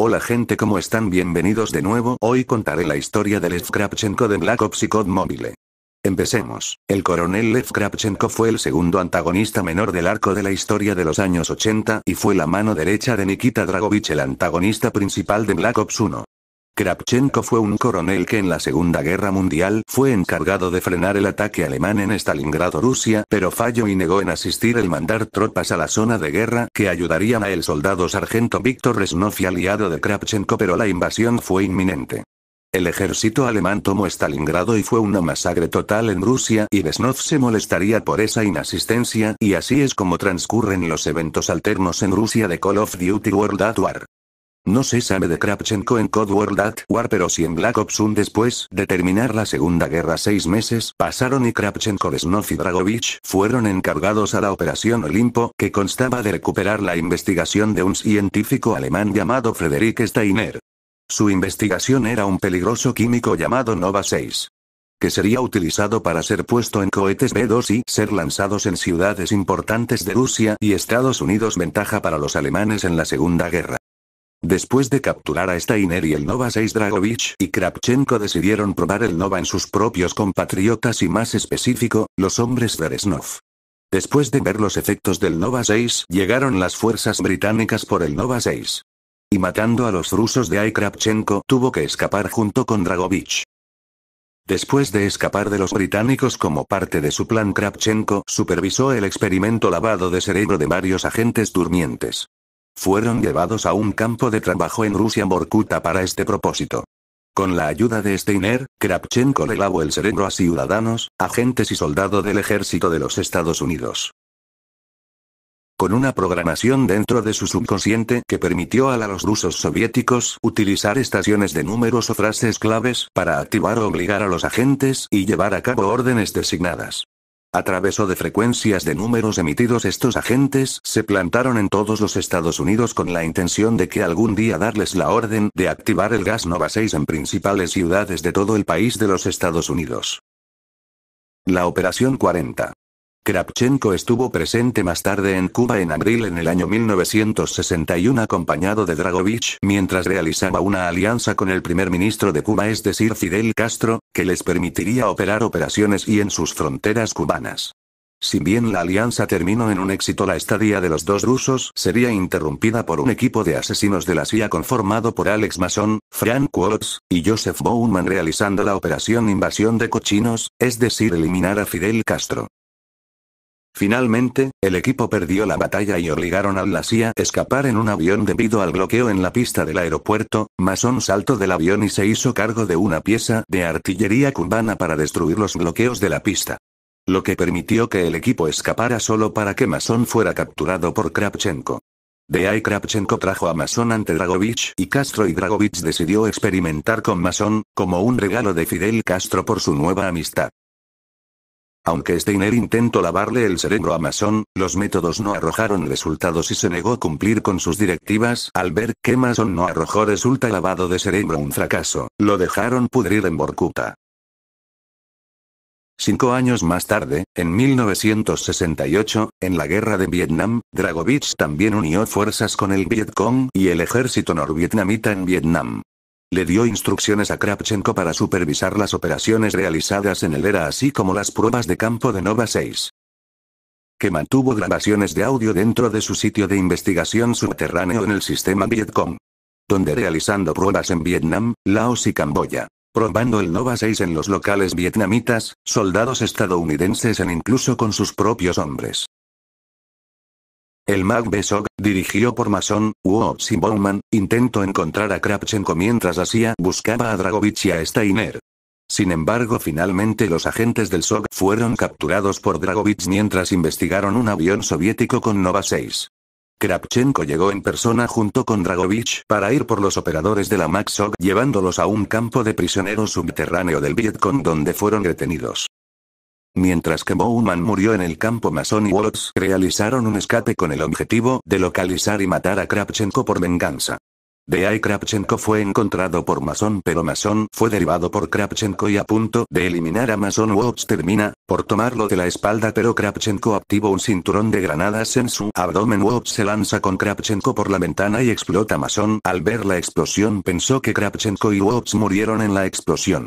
Hola gente, ¿cómo están? Bienvenidos de nuevo. Hoy contaré la historia del Kravchenko de Black Ops y Code Mobile. Empecemos. El coronel Lev Kravchenko fue el segundo antagonista menor del arco de la historia de los años 80 y fue la mano derecha de Nikita Dragovich, el antagonista principal de Black Ops 1. Krapchenko fue un coronel que en la Segunda Guerra Mundial fue encargado de frenar el ataque alemán en Stalingrado, Rusia, pero falló y negó en asistir el mandar tropas a la zona de guerra que ayudarían a el soldado sargento Víctor Resnov y aliado de Krapchenko pero la invasión fue inminente. El ejército alemán tomó Stalingrado y fue una masacre total en Rusia y Reznov se molestaría por esa inasistencia y así es como transcurren los eventos alternos en Rusia de Call of Duty World at War. No se sabe de Kravchenko en Code World at War pero si en Black Ops 1 después de terminar la Segunda Guerra seis meses pasaron y Kravchenko, y y Dragovich fueron encargados a la Operación Olimpo que constaba de recuperar la investigación de un científico alemán llamado Frederick Steiner. Su investigación era un peligroso químico llamado Nova 6 que sería utilizado para ser puesto en cohetes B-2 y ser lanzados en ciudades importantes de Rusia y Estados Unidos ventaja para los alemanes en la Segunda Guerra. Después de capturar a Steiner y el Nova 6 Dragovich y Kravchenko decidieron probar el Nova en sus propios compatriotas y más específico, los hombres de Después de ver los efectos del Nova 6 llegaron las fuerzas británicas por el Nova 6. Y matando a los rusos de Ay, Krapchenko tuvo que escapar junto con Dragovich. Después de escapar de los británicos como parte de su plan Kravchenko supervisó el experimento lavado de cerebro de varios agentes durmientes fueron llevados a un campo de trabajo en Rusia Morkuta para este propósito. Con la ayuda de Steiner, Kravchenko le lavó el cerebro a ciudadanos, agentes y soldados del ejército de los Estados Unidos. Con una programación dentro de su subconsciente que permitió a los rusos soviéticos utilizar estaciones de números o frases claves para activar o obligar a los agentes y llevar a cabo órdenes designadas. A través de frecuencias de números emitidos estos agentes se plantaron en todos los Estados Unidos con la intención de que algún día darles la orden de activar el gas Nova 6 en principales ciudades de todo el país de los Estados Unidos. La Operación 40. Kravchenko estuvo presente más tarde en Cuba en abril en el año 1961 acompañado de Dragovich mientras realizaba una alianza con el primer ministro de Cuba es decir Fidel Castro, que les permitiría operar operaciones y en sus fronteras cubanas. Si bien la alianza terminó en un éxito la estadía de los dos rusos sería interrumpida por un equipo de asesinos de la CIA conformado por Alex Mason, Frank Waltz, y Joseph Bowman realizando la operación invasión de cochinos, es decir eliminar a Fidel Castro. Finalmente, el equipo perdió la batalla y obligaron a la CIA a escapar en un avión debido al bloqueo en la pista del aeropuerto. Mason saltó del avión y se hizo cargo de una pieza de artillería cubana para destruir los bloqueos de la pista. Lo que permitió que el equipo escapara solo para que Mason fuera capturado por Kravchenko. De ahí Kravchenko trajo a Mason ante Dragovich y Castro y Dragovich decidió experimentar con Mason, como un regalo de Fidel Castro por su nueva amistad. Aunque Steiner intentó lavarle el cerebro a Mason, los métodos no arrojaron resultados y se negó a cumplir con sus directivas. Al ver que Mason no arrojó resulta lavado de cerebro un fracaso, lo dejaron pudrir en Borcuta. Cinco años más tarde, en 1968, en la guerra de Vietnam, Dragovich también unió fuerzas con el Vietcong y el ejército norvietnamita en Vietnam. Le dio instrucciones a Kravchenko para supervisar las operaciones realizadas en el ERA así como las pruebas de campo de Nova 6 que mantuvo grabaciones de audio dentro de su sitio de investigación subterráneo en el sistema Vietcom. Donde realizando pruebas en Vietnam, Laos y Camboya. Probando el Nova 6 en los locales vietnamitas, soldados estadounidenses e incluso con sus propios hombres. El Mag Besog, dirigido por Mason, Uo y intentó encontrar a Kravchenko mientras hacía buscaba a Dragovich y a Steiner. Sin embargo, finalmente los agentes del SOG fueron capturados por Dragovich mientras investigaron un avión soviético con Nova 6. Kravchenko llegó en persona junto con Dragovich para ir por los operadores de la MAG-SOG llevándolos a un campo de prisioneros subterráneo del Vietcong donde fueron retenidos. Mientras que Bowman murió en el campo Mason y Watts realizaron un escape con el objetivo de localizar y matar a Krapchenko por venganza. De ahí Kravchenko fue encontrado por Mason pero Mason fue derivado por Krapchenko y a punto de eliminar a Mason Watts termina, por tomarlo de la espalda pero Krapchenko activó un cinturón de granadas en su abdomen Watts se lanza con Krapchenko por la ventana y explota Mason al ver la explosión pensó que Kravchenko y Watts murieron en la explosión.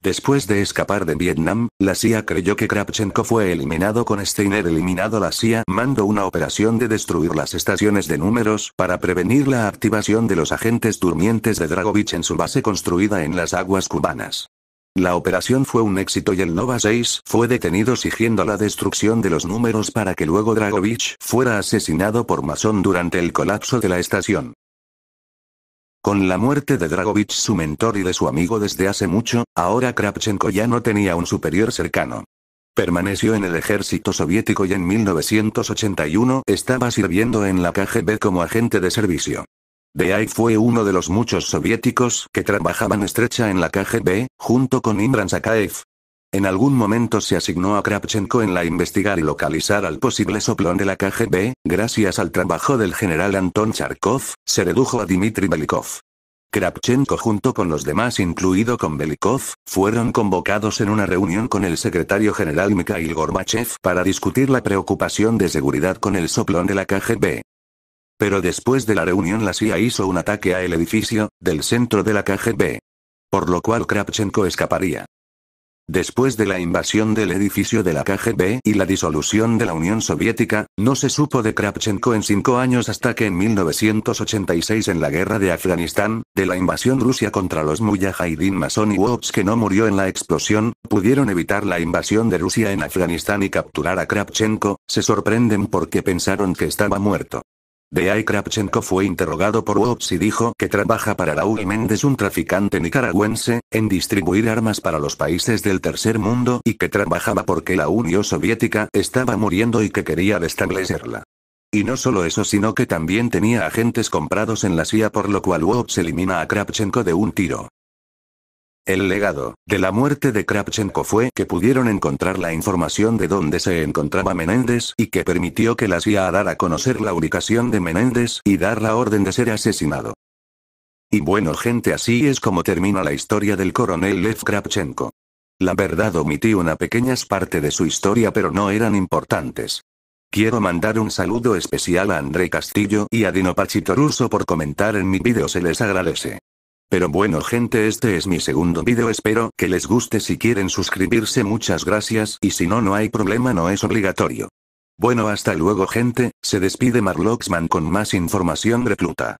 Después de escapar de Vietnam, la CIA creyó que Kravchenko fue eliminado con Steiner eliminado. La CIA mandó una operación de destruir las estaciones de números para prevenir la activación de los agentes durmientes de Dragovich en su base construida en las aguas cubanas. La operación fue un éxito y el Nova 6 fue detenido siguiendo la destrucción de los números para que luego Dragovich fuera asesinado por Mason durante el colapso de la estación. Con la muerte de Dragovich su mentor y de su amigo desde hace mucho, ahora Kravchenko ya no tenía un superior cercano. Permaneció en el ejército soviético y en 1981 estaba sirviendo en la KGB como agente de servicio. De ahí fue uno de los muchos soviéticos que trabajaban estrecha en la KGB, junto con Imran Sakaev, en algún momento se asignó a Kravchenko en la investigar y localizar al posible soplón de la KGB, gracias al trabajo del general Anton Charkov, se redujo a Dmitry Belikov. Kravchenko junto con los demás incluido con Belikov, fueron convocados en una reunión con el secretario general Mikhail Gorbachev para discutir la preocupación de seguridad con el soplón de la KGB. Pero después de la reunión la CIA hizo un ataque al edificio, del centro de la KGB. Por lo cual Kravchenko escaparía. Después de la invasión del edificio de la KGB y la disolución de la Unión Soviética, no se supo de Kravchenko en cinco años hasta que en 1986 en la guerra de Afganistán, de la invasión Rusia contra los Mujahideen Mason y Wops que no murió en la explosión, pudieron evitar la invasión de Rusia en Afganistán y capturar a Kravchenko, se sorprenden porque pensaron que estaba muerto ahí Kravchenko fue interrogado por Wops y dijo que trabaja para Raúl Méndez, un traficante nicaragüense, en distribuir armas para los países del tercer mundo y que trabajaba porque la Unión Soviética estaba muriendo y que quería restablecerla. Y no solo eso, sino que también tenía agentes comprados en la CIA, por lo cual Wops elimina a Kravchenko de un tiro. El legado de la muerte de Kravchenko fue que pudieron encontrar la información de dónde se encontraba Menéndez y que permitió que la CIA dar a conocer la ubicación de Menéndez y dar la orden de ser asesinado. Y bueno gente así es como termina la historia del coronel Lev Kravchenko. La verdad omití una pequeña parte de su historia pero no eran importantes. Quiero mandar un saludo especial a André Castillo y a Dino Pachito Russo por comentar en mi vídeo se les agradece. Pero bueno gente este es mi segundo vídeo espero que les guste si quieren suscribirse muchas gracias y si no no hay problema no es obligatorio. Bueno hasta luego gente, se despide Marloxman con más información recluta.